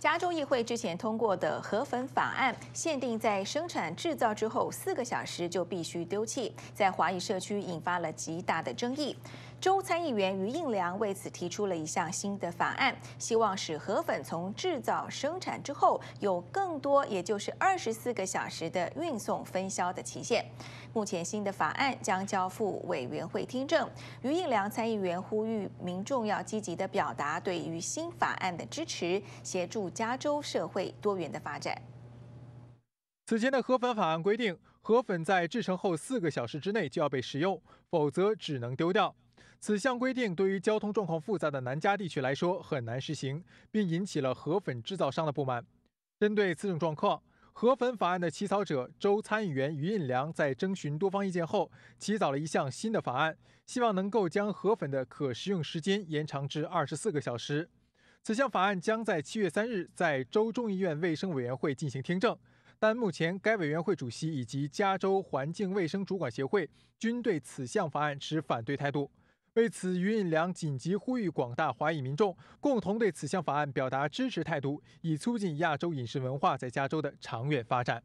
加州议会之前通过的河粉法案，限定在生产制造之后四个小时就必须丢弃，在华裔社区引发了极大的争议。州参议员于应良为此提出了一项新的法案，希望使河粉从制造生产之后有更多，也就是二十四个小时的运送分销的期限。目前新的法案将交付委员会听证。于应良参议员呼吁民众要积极的表达对于新法案的支持，协助加州社会多元的发展。此前的河粉法案规定，河粉在制成后四个小时之内就要被食用，否则只能丢掉。此项规定对于交通状况复杂的南加地区来说很难实行，并引起了河粉制造商的不满。针对此种状况，河粉法案的起草者州参议员余印良在征询多方意见后，起草了一项新的法案，希望能够将河粉的可食用时间延长至二十四个小时。此项法案将在七月三日在州众议院卫生委员会进行听证，但目前该委员会主席以及加州环境卫生主管协会均对此项法案持反对态度。为此，余印良紧急呼吁广大华裔民众共同对此项法案表达支持态度，以促进亚洲饮食文化在加州的长远发展。